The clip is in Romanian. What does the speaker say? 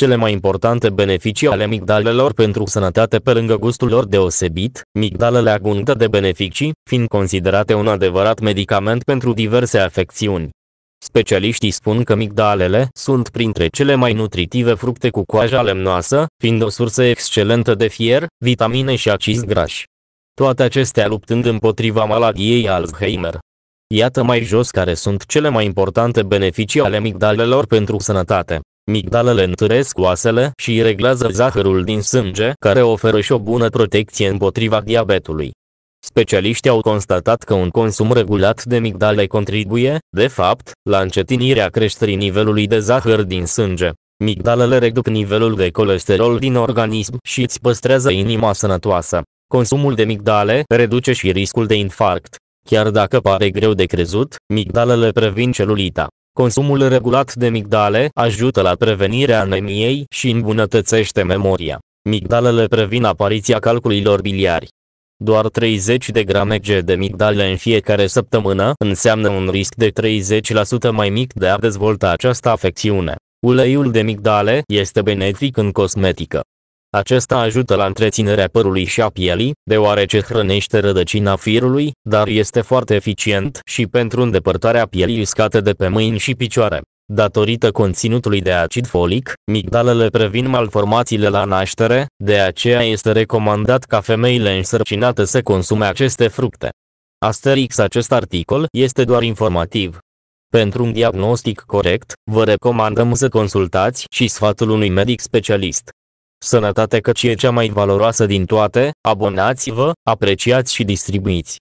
Cele mai importante beneficii ale migdalelor pentru sănătate pe lângă gustul lor deosebit, migdalele abundă de beneficii, fiind considerate un adevărat medicament pentru diverse afecțiuni. Specialiștii spun că migdalele sunt printre cele mai nutritive fructe cu coaja lemnoasă, fiind o sursă excelentă de fier, vitamine și acizi grași. Toate acestea luptând împotriva maladiei Alzheimer. Iată mai jos care sunt cele mai importante beneficii ale migdalelor pentru sănătate. Migdalele întăresc oasele și reglează zahărul din sânge, care oferă și o bună protecție împotriva diabetului. Specialiștii au constatat că un consum regulat de migdale contribuie, de fapt, la încetinirea creșterii nivelului de zahăr din sânge. Migdalele reduc nivelul de colesterol din organism și îți păstrează inima sănătoasă. Consumul de migdale reduce și riscul de infarct. Chiar dacă pare greu de crezut, migdalele previn celulita. Consumul regulat de migdale ajută la prevenirea anemiei și îmbunătățește memoria. Migdalele previn apariția calculilor biliari. Doar 30 de grame G de migdale în fiecare săptămână înseamnă un risc de 30% mai mic de a dezvolta această afecțiune. Uleiul de migdale este benefic în cosmetică. Acesta ajută la întreținerea părului și a pielii, deoarece hrănește rădăcina firului, dar este foarte eficient și pentru îndepărtarea pielii uscate de pe mâini și picioare. Datorită conținutului de acid folic, migdalele previn malformațiile la naștere, de aceea este recomandat ca femeile însărcinate să consume aceste fructe. Asterix acest articol este doar informativ. Pentru un diagnostic corect, vă recomandăm să consultați și sfatul unui medic specialist sănătate căci e cea mai valoroasă din toate, abonați-vă, apreciați și distribuiți.